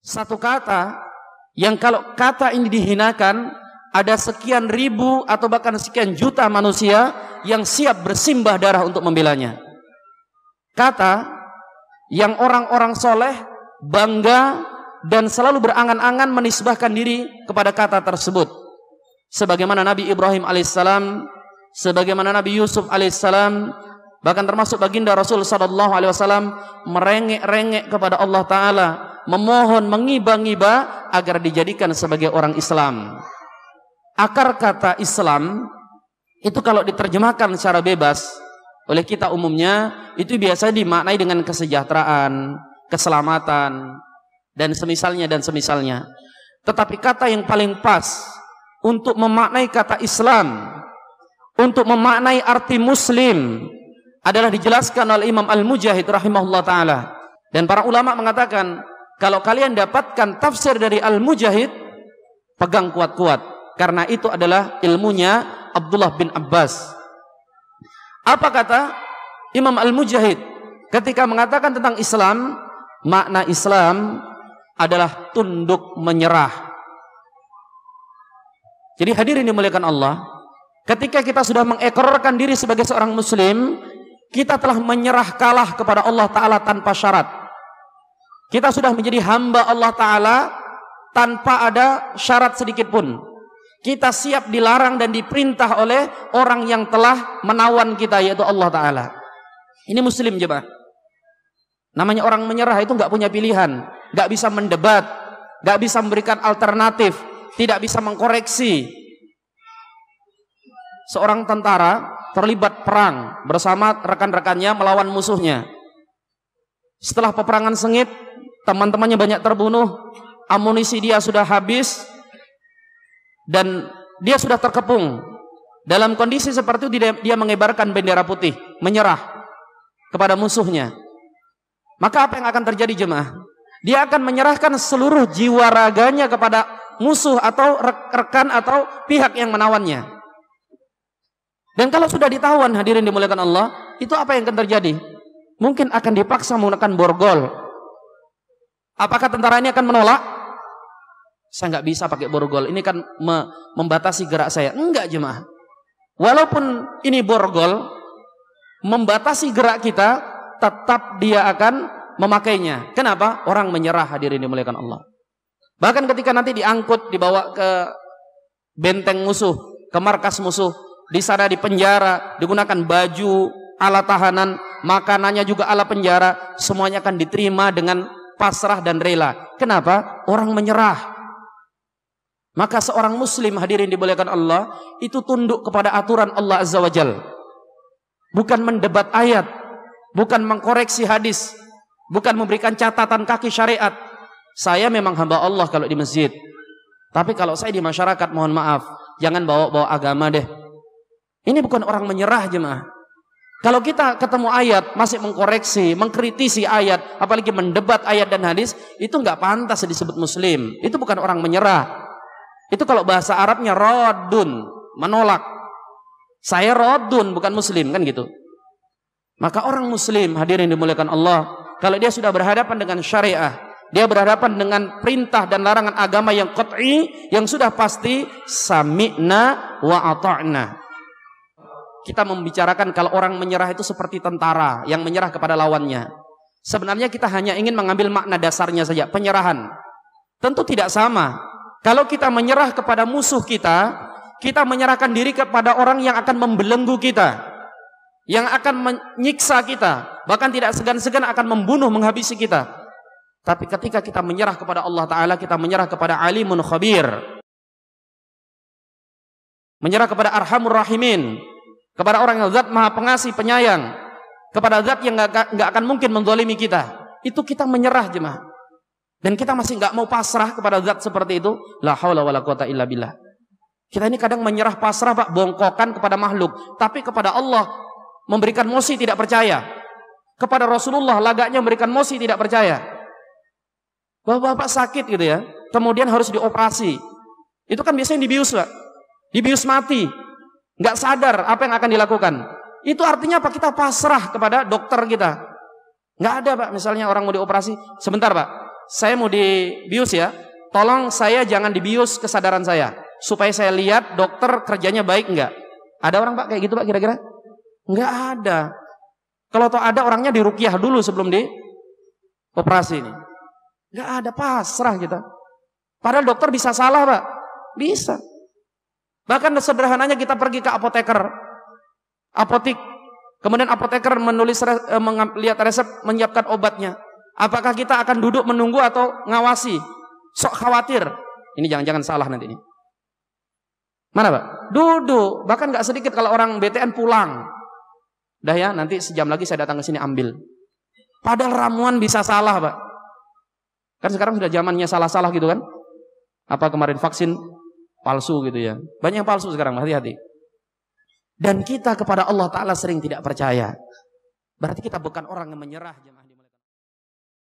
Satu kata yang kalau kata ini dihinakan ada sekian ribu atau bahkan sekian juta manusia yang siap bersimbah darah untuk membelanya. Kata yang orang-orang soleh bangga dan selalu berangan-angan menisbahkan diri kepada kata tersebut. Sebagaimana Nabi Ibrahim alaihissalam, sebagaimana Nabi Yusuf alaihissalam, bahkan termasuk baginda Rasul sallallahu alaihi wasallam merengek-rengek kepada Allah Taala memohon, mengiba-ngiba agar dijadikan sebagai orang Islam. Akar kata Islam itu kalau diterjemahkan secara bebas oleh kita umumnya itu biasa dimaknai dengan kesejahteraan, keselamatan dan semisalnya dan semisalnya. Tetapi kata yang paling pas untuk memaknai kata Islam, untuk memaknai arti muslim adalah dijelaskan oleh Imam Al-Mujahid rahimahullah taala. Dan para ulama mengatakan kalau kalian dapatkan tafsir dari Al-Mujahid, pegang kuat-kuat karena itu adalah ilmunya Abdullah bin Abbas. Apa kata Imam Al-Mujahid ketika mengatakan tentang Islam, makna Islam adalah tunduk menyerah. Jadi hadirin dimuliakan Allah, ketika kita sudah mengekorkan diri sebagai seorang muslim, kita telah menyerah kalah kepada Allah taala tanpa syarat. Kita sudah menjadi hamba Allah Ta'ala tanpa ada syarat sedikit pun. Kita siap dilarang dan diperintah oleh orang yang telah menawan kita yaitu Allah Ta'ala. Ini muslim coba. Namanya orang menyerah itu nggak punya pilihan. nggak bisa mendebat. nggak bisa memberikan alternatif. Tidak bisa mengkoreksi. Seorang tentara terlibat perang bersama rekan-rekannya melawan musuhnya. Setelah peperangan sengit, teman-temannya banyak terbunuh, amunisi dia sudah habis dan dia sudah terkepung. Dalam kondisi seperti itu dia mengibarkan bendera putih, menyerah kepada musuhnya. Maka apa yang akan terjadi jemaah? Dia akan menyerahkan seluruh jiwa raganya kepada musuh atau rekan atau pihak yang menawannya. Dan kalau sudah ditawan hadirin dimuliakan Allah, itu apa yang akan terjadi? Mungkin akan dipaksa menggunakan borgol, Apakah tentara ini akan menolak? Saya nggak bisa pakai borgol. Ini kan me membatasi gerak saya. Enggak jemaah. Walaupun ini borgol, membatasi gerak kita, tetap dia akan memakainya. Kenapa? Orang menyerah hadirin dimuliakan Allah. Bahkan ketika nanti diangkut, dibawa ke benteng musuh, ke markas musuh, di sana di penjara, digunakan baju, ala tahanan, makanannya juga ala penjara, semuanya akan diterima dengan pasrah dan rela. Kenapa? Orang menyerah. Maka seorang muslim hadirin dibolehkan Allah itu tunduk kepada aturan Allah Azza wa Jal. Bukan mendebat ayat, bukan mengkoreksi hadis, bukan memberikan catatan kaki syariat. Saya memang hamba Allah kalau di masjid. Tapi kalau saya di masyarakat mohon maaf, jangan bawa-bawa agama deh. Ini bukan orang menyerah jemaah. Kalau kita ketemu ayat masih mengkoreksi, mengkritisi ayat, apalagi mendebat ayat dan hadis, itu nggak pantas disebut muslim. Itu bukan orang menyerah. Itu kalau bahasa Arabnya rodun, menolak. Saya rodun bukan muslim kan gitu. Maka orang muslim hadirin dimuliakan Allah, kalau dia sudah berhadapan dengan syariah, dia berhadapan dengan perintah dan larangan agama yang qat'i yang sudah pasti sami'na wa ata'na kita membicarakan kalau orang menyerah itu seperti tentara yang menyerah kepada lawannya. Sebenarnya kita hanya ingin mengambil makna dasarnya saja, penyerahan. Tentu tidak sama. Kalau kita menyerah kepada musuh kita, kita menyerahkan diri kepada orang yang akan membelenggu kita, yang akan menyiksa kita, bahkan tidak segan-segan akan membunuh, menghabisi kita. Tapi ketika kita menyerah kepada Allah Ta'ala, kita menyerah kepada alimun khabir. Menyerah kepada arhamur rahimin, kepada orang yang zat maha pengasih penyayang kepada zat yang nggak akan mungkin menzalimi kita itu kita menyerah jemaah dan kita masih nggak mau pasrah kepada zat seperti itu la haula wala quwata illa billah kita ini kadang menyerah pasrah pak bongkokan kepada makhluk tapi kepada Allah memberikan mosi tidak percaya kepada Rasulullah lagaknya memberikan mosi tidak percaya bahwa bapak sakit gitu ya kemudian harus dioperasi itu kan biasanya dibius pak dibius mati nggak sadar apa yang akan dilakukan. Itu artinya apa? Kita pasrah kepada dokter kita. Nggak ada pak, misalnya orang mau dioperasi, sebentar pak, saya mau dibius ya, tolong saya jangan dibius kesadaran saya, supaya saya lihat dokter kerjanya baik nggak. Ada orang pak kayak gitu pak kira-kira? Nggak ada. Kalau toh ada orangnya dirukiah dulu sebelum di operasi ini. Nggak ada pasrah kita. Padahal dokter bisa salah pak, bisa. Bahkan sederhananya kita pergi ke apoteker, apotik, kemudian apoteker menulis eh, melihat resep, menyiapkan obatnya. Apakah kita akan duduk menunggu atau ngawasi? Sok khawatir. Ini jangan-jangan salah nanti ini. Mana pak? Duduk. Bahkan nggak sedikit kalau orang BTN pulang. Dah ya, nanti sejam lagi saya datang ke sini ambil. Padahal ramuan bisa salah, pak. Kan sekarang sudah zamannya salah-salah gitu kan? Apa kemarin vaksin palsu gitu ya. Banyak palsu sekarang, hati-hati. Dan kita kepada Allah Ta'ala sering tidak percaya. Berarti kita bukan orang yang menyerah jemaah.